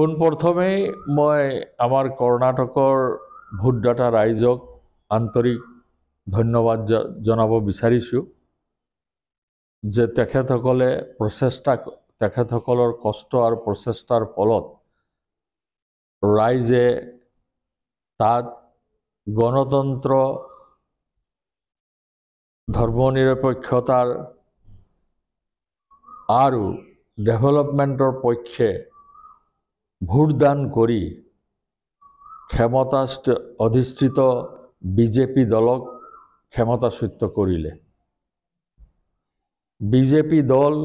পোনপ্ৰথমেই মই আমাৰ কৰ্ণাটকৰ ভোটদাতা ৰাইজক আন্তৰিক ধন্যবাদ জনাব বিচাৰিছোঁ যে তেখেতসকলে প্ৰচেষ্টা তেখেতসকলৰ কষ্ট আৰু প্ৰচেষ্টাৰ ফলত ৰাইজে তাত গণতন্ত্ৰ ধৰ্ম নিৰপেক্ষতাৰ আৰু ডেভেলপমেণ্টৰ পক্ষে ভোটদান কৰি ক্ষমতা অধিষ্ঠিত বিজেপি দলক ক্ষমতাচ্যুত কৰিলে বিজেপি দল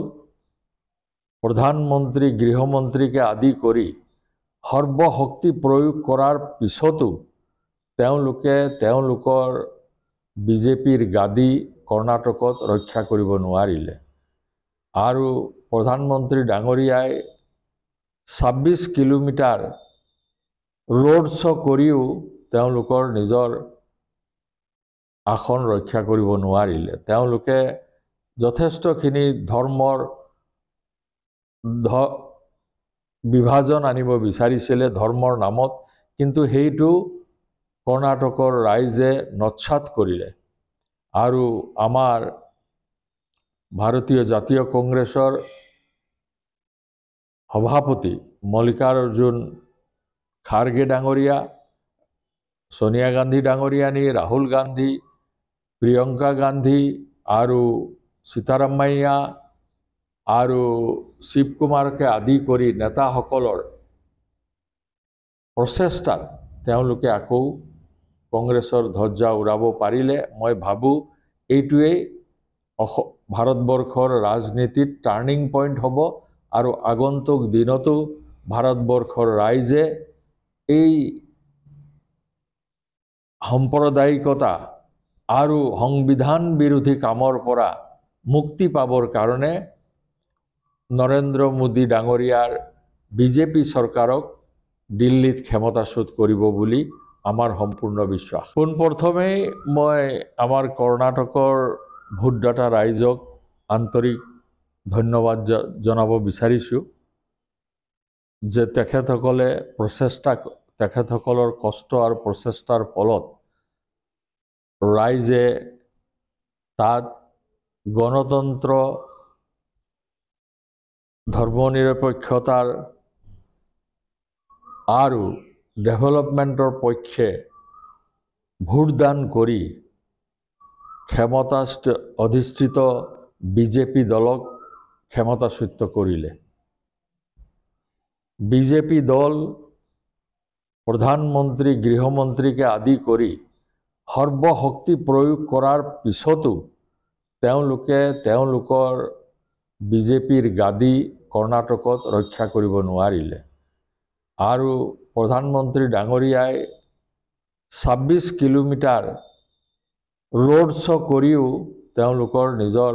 প্ৰধানমন্ত্ৰী গৃহমন্ত্ৰীকে আদি কৰি সৰ্বশক্তি প্ৰয়োগ কৰাৰ পিছতো তেওঁলোকে তেওঁলোকৰ বিজেপিৰ গাদী কৰ্ণাটকত ৰক্ষা কৰিব নোৱাৰিলে আৰু প্ৰধানমন্ত্ৰী ডাঙৰীয়াই ছাব্বিছ কিলোমিটাৰ ৰোড শ্ব' কৰিও তেওঁলোকৰ নিজৰ আসন ৰক্ষা কৰিব নোৱাৰিলে তেওঁলোকে যথেষ্টখিনি ধৰ্মৰ ধ বিভাজন আনিব বিচাৰিছিলে ধৰ্মৰ নামত কিন্তু সেইটো কৰ্ণাটকৰ ৰাইজে নৎসাত কৰিলে আৰু আমাৰ ভাৰতীয় জাতীয় কংগ্ৰেছৰ সভাপতি মল্লিকাৰ্জুন খাৰ্গে ডাঙৰীয়া ছোনিয়া গান্ধী ডাঙৰীয়ানী ৰাহুল গান্ধী প্ৰিয়ংকা গান্ধী আৰু সীতাৰামায়া আৰু শিৱ কুমাৰকে আদি কৰি নেতাসকলৰ প্ৰচেষ্টাত তেওঁলোকে আকৌ কংগ্ৰেছৰ ধজ্জা উৰাব পাৰিলে মই ভাবোঁ এইটোৱেই অস ভাৰতবৰ্ষৰ ৰাজনীতিত টাৰ্ণিং পইণ্ট হ'ব আরও আগন্তুক দিনতো ভারতবর্ষর ৰাইজে এই সাম্প্ৰদায়িকতা আৰু সংবিধান বিৰোধী কামৰ পৰা মুক্তি পাবৰ কাৰণে নৰেন্দ্ৰ মোদী ডাঙৰীয়াৰ বিজেপি চৰকাৰক দিল্লীত ক্ষমতাচ্যুত কৰিব বুলি আমাৰ সম্পূৰ্ণ বিশ্বাস পোনপ্ৰথমেই মই আমাৰ কৰ্ণাটকৰ ভোটদাতা ৰাইজক আন্তৰিক ধন্যবাদ জনাব বিচাৰিছোঁ যে তেখেতসকলে প্ৰচেষ্টা তেখেতসকলৰ কষ্ট আৰু প্ৰচেষ্টাৰ ফলত ৰাইজে তাত গণতন্ত্ৰ ধৰ্মনিৰপেক্ষতাৰ আৰু ডেভেলপমেণ্টৰ পক্ষে ভোটদান কৰি ক্ষমতাস্থ অধিষ্ঠিত বিজেপি দলক ক্ষমতাচ্যুত কৰিলে বিজেপি দল প্ৰধানমন্ত্ৰী গৃহমন্ত্ৰীকে আদি কৰে সৰ্বশক্তি প্ৰয়োগ কৰাৰ পিছতো তেওঁলোকৰ বিজেপিৰ গাদি কৰ্ণাটকত ৰক্ষা কৰব নোৱাৰিলে আৰু প্ৰধানমন্ত্ৰী ডাঙৰিয়ায় ছাব্বিশ কিলোমিটাৰ ৰোড শো কৰেও নিজৰ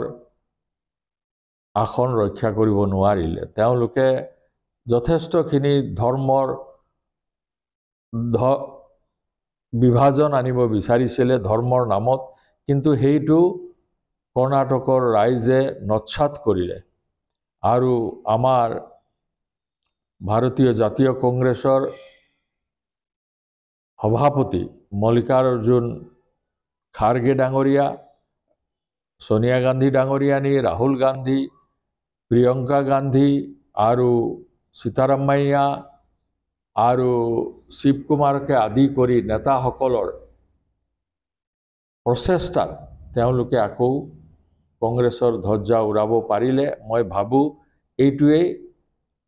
আসন ৰক্ষা কৰিব নোৱাৰিলে তেওঁলোকে যথেষ্টখিনি ধৰ্মৰ ধ বিভাজন আনিব বিচাৰিছিলে ধৰ্মৰ নামত কিন্তু সেইটো কৰ্ণাটকৰ ৰাইজে নৎসাত কৰিলে আৰু আমাৰ ভাৰতীয় জাতীয় কংগ্ৰেছৰ সভাপতি মল্লিকাৰ্জুন খাৰ্গে ডাঙৰীয়া ছোনিয়া গান্ধী ডাঙৰীয়ানী ৰাহুল গান্ধী প্ৰিয়ংকা গান্ধী আৰু সীতাৰামায়া আৰু শিৱ কুমাৰকে আদি কৰি নেতাসকলৰ প্ৰচেষ্টাত তেওঁলোকে আকৌ কংগ্ৰেছৰ ধজ্জা উৰাব পাৰিলে মই ভাবোঁ এইটোৱেই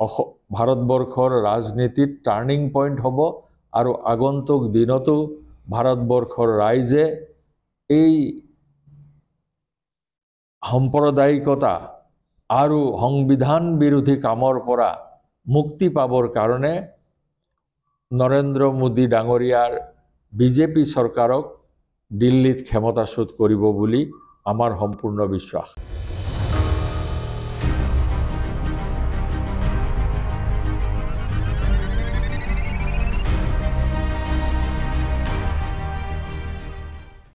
অস ভাৰতবৰ্ষৰ ৰাজনীতিত টাৰ্ণিং পইণ্ট হ'ব আৰু আগন্তুক দিনতো ভাৰতবৰ্ষৰ ৰাইজে এই সাম্প্ৰদায়িকতা আৰু সংবিধান বিৰোধী কামৰ পৰা মুক্তি পাবৰ কাৰণে নৰেন্দ্ৰ মোদী ডাঙৰীয়াৰ বিজেপি চৰকাৰক দিল্লীত ক্ষমতাচ্যুত কৰিব বুলি আমাৰ সম্পূৰ্ণ বিশ্বাস